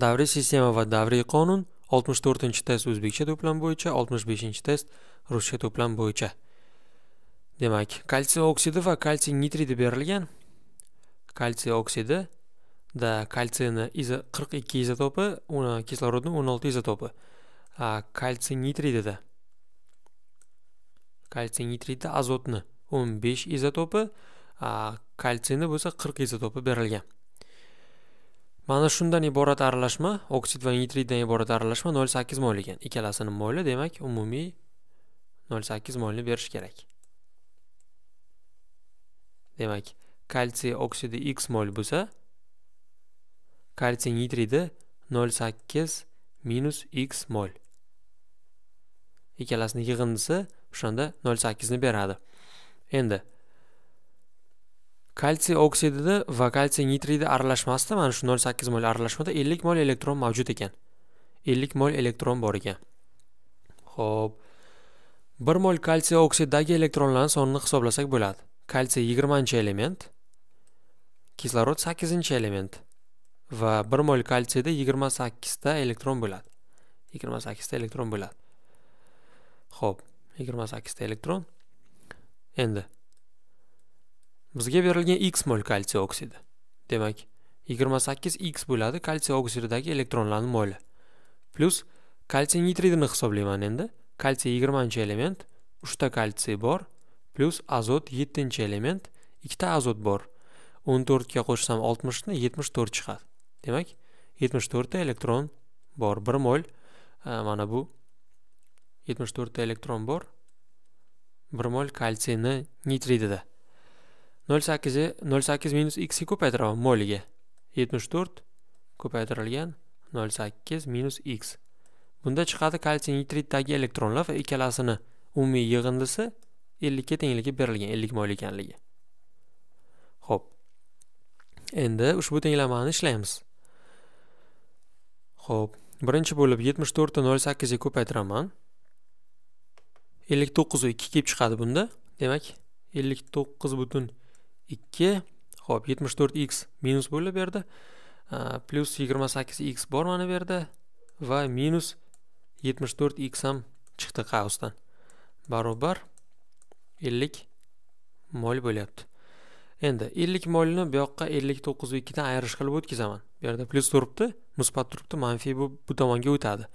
davriy sistema va davriy qonun 64 test o'zbekcha to'plam bo'yicha 65 test ruscha to'plam bo'yicha demak kalsiy oksidi va kalsiy nitridi berilgan kalsiy oksidi da kalsiyni 42 izotopi kislorodni 16 izotopi kalsiy nitridida kalsiy nitridi azotni 15 izotopi kalsiyni bo'lsa 40 izotopi berilgan mana shundan iborat aralashma oksid va nitriddan iborat aralashma 0,8 mol ekan ikkalasini moli demak umumiy 0,8 molni berish kerak demak kalsiy oksidi x mol bo'lsa kalsiy nitridi 0,8 minus x mol ikkalasini yig'indisi o'shanda 0,8 ni beradi endi kalsiy oksidida va kalsiy nitridi aralashmasida mana shu 0,8 mol aralashmada 50 mol elektron mavjud ekan 50 mol elektron bor ekan Xo'p. 1 mol kalsiy oksididagi elektronlar sonini hisoblasak bo'ladi kalsiy 20 chi element kislorod 8 chi element va 1 mol kalsiyda 28 ta elektron bo'ladi 28 ta elektron bo'ladi Xo'p, 28 ta elektron endi bizga berilgan x mol kalsiy oksidi demak 28 x bo'ladi kalsiy oksididagi elektronlarni moli plus kalsiy nitridini hisoblayman endi kalsiy 20 element 3 ta kalsiy bor plus azot 7 element 2 ta azot bor 14 ga qo'shsam 60 ni 74 chiqadi demak 74 ta elektron bor 1 mol mana bu 74 ta elektron bor 1 mol kalsiyni nitridida 0,8 0,8 minus x ko'paytiraman molga 74 ko'paytirilgan 0,8 minus x bunda chiqadi kalsiy nitriddagi elektronlar va ikkalasini umumiy yig'indisi 50 ga tengligi berilgan 50 mol ekanligi Xo'p. endi ushbu tenglamani ishlaymiz Xo'p, birinchi bo'lib 74 ni 0,8 ga ko'paytiraman 59 2 kelib chiqadi bunda demak 59 butun ikki ho'p yetmish to'rt x minus bo'lib berdi plyus yigirma sakkiz x bor mana bu yerda va minus yetmish to'rt x ham chiqdi qausdan barobar ellik mol bo'lyapti endi ellik molni bu yoqqa ellik dan ikkidan ayirish qilib o'tkazaman bu yerda plyus turibdi musbat turibdi manfiy bu bu tomonga o'tadi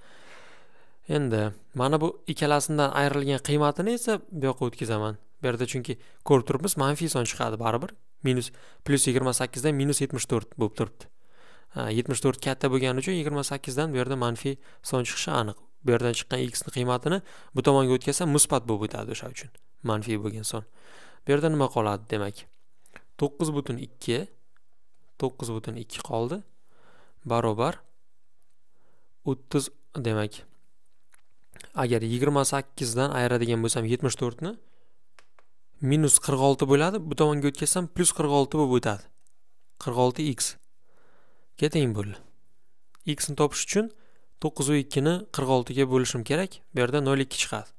endi mana bu ikkalasidan ayrilgan qiymatini esa bu yoqqa o'tkazaman bu yerda chunki ko'rib turibmiz manfiy son chiqadi baribir minus plyus yigirma sakkizdan minus yetmish to'rt bo'lib turibdi yetmish to'rt katta bo'lgani uchun yigirma sakkizdan bu yerda manfiy son chiqishi aniq bu yerdan chiqqan xni qiymatini bu tomonga o'tkazsa musbat bo'lib o'tadi o'sha uchun manfiy bo'lgan son bu yerda nima qoladi demak to'qqiz butun ikki to'qqiz butun ikki qoldi barobar o'ttiz demak agar yigirma sakkizdan ayiradigan bo'lsam yetmish to'rtni minus 46 bo'ladi bu tomonga o'tkazsam plus 46 bo'lib o'tadi 46 x ga teng x ni topish uchun 9 u 2 ni 46 ga bo'lishim kerak bu yerda 02 chiqadi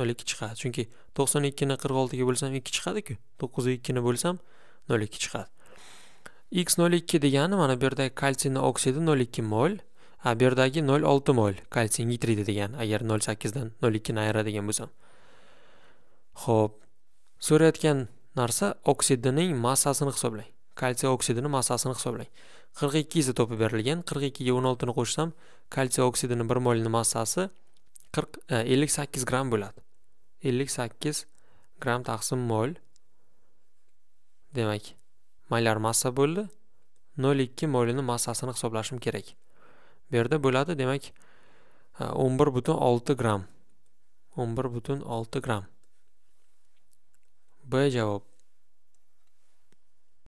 02 chiqadi chunki 92 ni 46 ga bo'lsam 2 chiqadiku 9 u 2 ni bo'lsam 02 chiqadi x 02 degani mana bu yerdagi kalsiyni oksidi 02 mol a bu yerdagi 06 mol kalsiy nitridi degan. agar 08 dan 02 ni ayiradigan bo'lsam Xo'p, so'rayotgan narsa oksidining massasini hisoblang. Kalsiy oksidining massasini hisoblang. 42 izotopi berilgan. 42 ga 16 ni qo'shsam, kalsiy oksidining 1 molni massasi 40 58 e, gram bo'ladi. 58 gram taqsim mol. Demak, mollar massa bo'ldi. 0.2 molini massasini hisoblashim kerak. Bu yerda bo'ladi, demak 11.6 e, gram. 11.6 gram. Bo ja działo